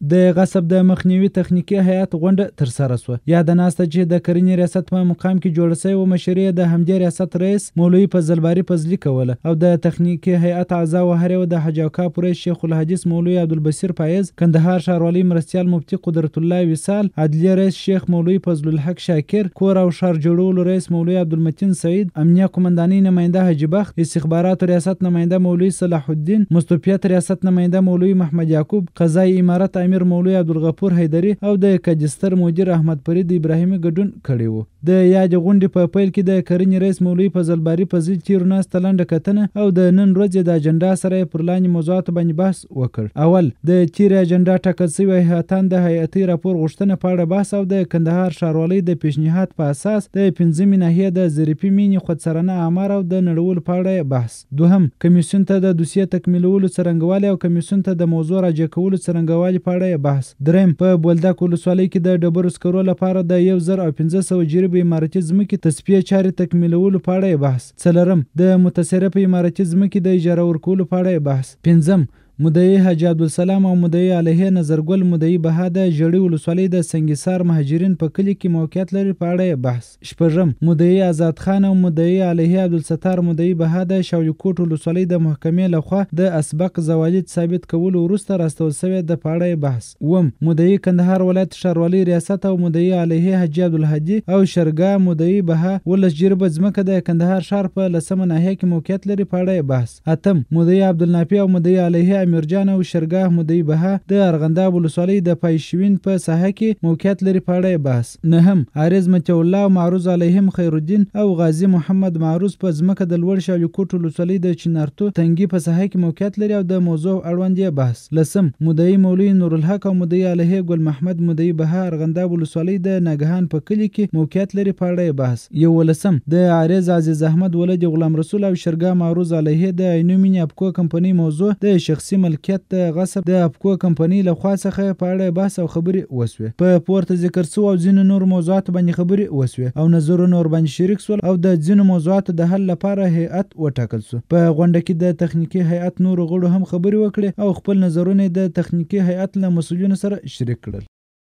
د غصب د مخنیوي تخنیکي هیئت غونډه ترسره شوه یاده ناسته چې د کرنې ریاست په مقام کې جوړه سوې وه مشري یې د همدې ریاست رئیس مولوي فضل باري فضلي کوله او د تخنیکي هیئت اعضاو هر یو د حاج اکا پورې شیخ الحدیث مولوي عبدالبصیر فایز کندهار ښاروالۍ مرستیال مفتي قدرت الله وصال عدلیه رئیس شیخ مولوي فضل الحق شاکر کور او ښار جوړولو رئیس مولوي عبدالمتین سعید امنیه قمندانۍ نماینده حاجي بخت استخباراتو ریاست نماینده مولوي صلاح الدین مستوفیت ریاست نماینده مولوي محمد یعقوب قضای امارت امیر مولوی عبدالغفور حیدري او د کجستر مدیر احمد فرید ابراهیمي ګډون کړی وو د یادې غونډې په پیل کې د کرنې رئیس مولوی فضلباري فضیل تیروناس ته لنډه کتنه او د نن ورځې د اجنډا سره یې پر لاندې موضوعاتو باندې بحث وکړ اول د تیرې اجنډا ټاکل سوي احاتان د حیاتي راپور غوښتنه په اړه بحث او د کندهار ښاروالۍ د پیشنهاد په اساس د پنځمې ناحیې د ظریفي مینې خودسرانه اعمار او د نړول په اړه بحث دوهم کمیسیون ته د دوسیې تکمیلولو څرنګوالي او کمیسیون ته د موضوع راجع کولو څرنګوالي په په اړه یې بحث دریم په بولدک ولسوالۍ کې د ډبرو سکرو لپاره د یو زر او پنځه سوه جریب عمارتي ځمکې تصفیې چارې تکمیلولو په اړه یې بحث څلرم د متصرفه عمارتي ځمکې د اجاره ورکولو په اړه یې بحث پنځم مدعي حاجی عبدالسلام او مدعي علیه نظرګل مدعي بهاده ژړی ولسوالۍ د سنګسار مهاجرین په کلي کې موقعیت لري په اړه بحث شپږم مدعي آزاد خان او مدعي علیه عبدالستار مدعي بهاده شاولیکوټ ولسوالۍ د محکمې لخوا د اسبق زوالید ثابت کولو وروسته راستول سوی د په اړه بحث اوم مدعي کندهار ولایت ښاروالۍ ریاست او مدعي علیه حاجی عبدالهادي او شرګا مدعي بها ولس جربه ځمکه د کندهار ښار په لسمه ناحیه کې موقعیت لري په اړه بحث اتم مدعي عبدالنافي او مدعي علیه امیر جان او شرګاه مدعي بها د ارغنداب ولسوالۍ د پایشوین په ساحه کې موقعیت لري په اړه بحث نهم عارض متي الله معروض علیهم خیرالدین او غازی محمد معروض په ځمکه د لوړ شالو کوټ ولسوالۍ د چنارتو تنګي په ساحه کې موقعیت لري او د موضوع اړوند یې بحث لسم مدعي مولوی نورالحق او مدعي علیه ګل محمد مدعي بها ارغنداب ولسوالۍ د نګهان په کلی کې موقعیت لري په اړه بحث یو ولسم د عارض عزیز احمد ولد غلام رسول او شرګاه معروض علیه د عینومینی اپکو کمپنۍ موضوع د شخصي خصوصي ملکیت د غصب د اپکو کمپنۍ لخوا څخه په اړه بحث او خبرې وسوې په پورته ذکر سو او ځینو نور موضوعاتو باندې خبرې وسوې او نظرونه ور باندې شریک سول او د ځینو موضوعاتو د حل لپاره هیئت وټاکل سو په غونډه کې د تخنیکی هیئت نورو غړو هم خبرې وکړې او خپل نظرونه د تخنیکی هیئت له مسؤلینو سره شریک کړل